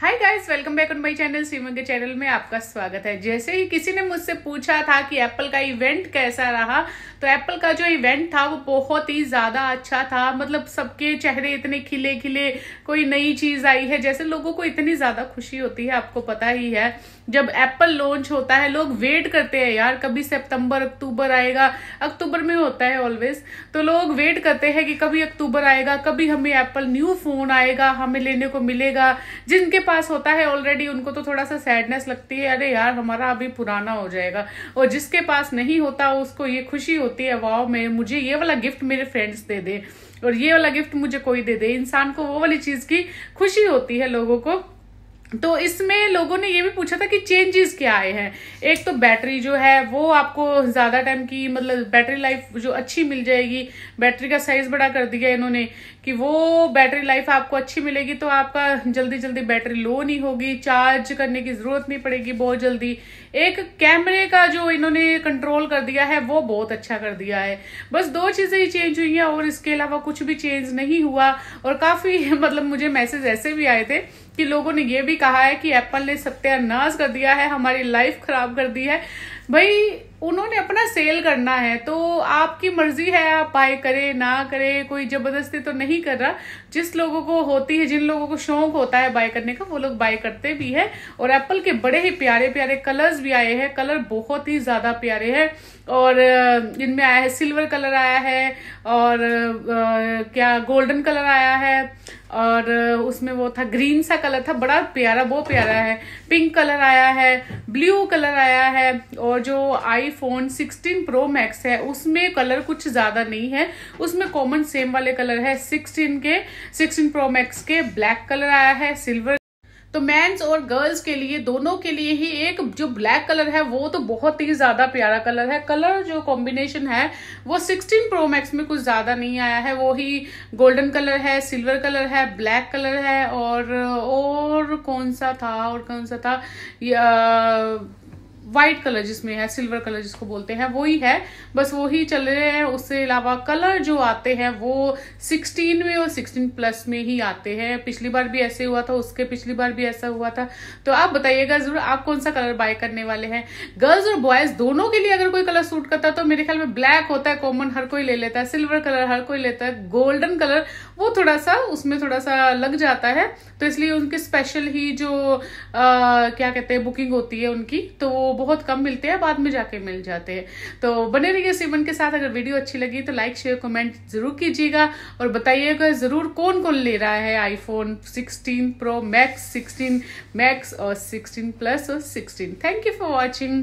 hi guys welcome back on my channel Swimmer के channel में आपका स्वागत है जैसे ही किसी ने मुझसे पूछा था कि एप्पल का इवेंट कैसा रहा तो एप्पल का जो इवेंट था वो बहुत ही ज़्यादा अच्छा था मतलब सबके चेहरे इतने खिले खिले कोई नई चीज़ आई है जैसे लोगों को इतनी ज़्यादा खुशी होती है आपको पता ही है जब एप्पल लॉन्च होता है लोग वेट करते हैं यार कभी सितंबर अक्टूबर आएगा अक्टूबर में होता है ऑलवेज तो लोग वेट करते हैं कि कभी अक्टूबर आएगा कभी हमें एप्पल न्यू फ़ोन आएगा हमें लेने को मिलेगा जिनके पास होता है ऑलरेडी उनको तो थोड़ा सा सैडनेस लगती है अरे यार हमारा अभी पुराना हो जाएगा और जिसके पास नहीं होता उसको ये खुशी होती है वाह में मुझे ये वाला गिफ्ट मेरे फ्रेंड्स दे दे और ये वाला गिफ्ट मुझे कोई दे दे इंसान को वो वाली चीज़ की खुशी होती है लोगों को तो इसमें लोगों ने ये भी पूछा था कि चेंजेस क्या आए हैं एक तो बैटरी जो है वो आपको ज़्यादा टाइम की मतलब बैटरी लाइफ जो अच्छी मिल जाएगी बैटरी का साइज़ बड़ा कर दिया इन्होंने कि वो बैटरी लाइफ आपको अच्छी मिलेगी तो आपका जल्दी जल्दी बैटरी लो नहीं होगी चार्ज करने की ज़रूरत नहीं पड़ेगी बहुत जल्दी एक कैमरे का जो इन्होंने कंट्रोल कर दिया है वो बहुत अच्छा कर दिया है बस दो चीज़ें ही चेंज हुई हैं और इसके अलावा कुछ भी चेंज नहीं हुआ और काफ़ी मतलब मुझे मैसेज ऐसे भी आए थे कि लोगों ने ये भी कहा है कि एप्पल ने सत्यानाश कर दिया है हमारी लाइफ खराब कर दी है भाई उन्होंने अपना सेल करना है तो आपकी मर्जी है आप बाय करें ना करें कोई ज़बरदस्ती तो नहीं कर रहा जिस लोगों को होती है जिन लोगों को शौक होता है बाय करने का वो लोग बाय करते भी है और एप्पल के बड़े ही प्यारे प्यारे कलर्स भी आए हैं कलर बहुत ही ज़्यादा प्यारे हैं और इनमें आया है सिल्वर कलर आया है और क्या गोल्डन कलर आया है और उसमें वो था ग्रीन सा कलर था बड़ा प्यारा बहुत प्यारा है पिंक कलर आया है ब्लू कलर आया है और जो iPhone sixteen pro max है उसमें कलर कुछ ज़्यादा नहीं है उसमें कॉमन सेम वाले कलर है सिक्सटीन के सिक्सटीन प्रो मैक्स के ब्लैक कलर आया है सिल्वर तो मैंस और गर्ल्स के लिए दोनों के लिए ही एक जो ब्लैक कलर है वो तो बहुत ही ज़्यादा प्यारा कलर है कलर जो कॉम्बिनेशन है वो 16 प्रो मैक्स में कुछ ज़्यादा नहीं आया है वो ही गोल्डन कलर है सिल्वर कलर है ब्लैक कलर है और और कौन सा था और कौन सा था वाइट कलर जिसमें है सिल्वर कलर जिसको बोलते हैं वो ही है बस वो ही चल रहे हैं उससे अलावा कलर जो आते हैं वो सिक्सटीन में और सिक्सटीन प्लस में ही आते हैं पिछली बार भी ऐसे हुआ था उसके पिछली बार भी ऐसा हुआ था तो आप बताइएगा जरूर आप कौन सा कलर बाय करने वाले हैं गर्ल्स और बॉयज दोनों के लिए अगर कोई कलर सूट करता है तो मेरे ख्याल में ब्लैक होता है कॉमन हर कोई ले लेता है सिल्वर कलर हर कोई लेता है गोल्डन कलर वो थोड़ा सा उसमें थोड़ा सा लग जाता है तो इसलिए उनके स्पेशल ही जो आ, क्या कहते हैं बुकिंग होती है उनकी तो वो बहुत कम मिलते हैं बाद में जाके मिल जाते हैं तो बने रहिए सीमन के साथ अगर वीडियो अच्छी लगी तो लाइक शेयर कमेंट ज़रूर कीजिएगा और बताइएगा ज़रूर कौन कौन ले रहा है आईफोन 16 प्रो मैक्स 16 मैक्स और 16 प्लस और 16 थैंक यू फॉर वॉचिंग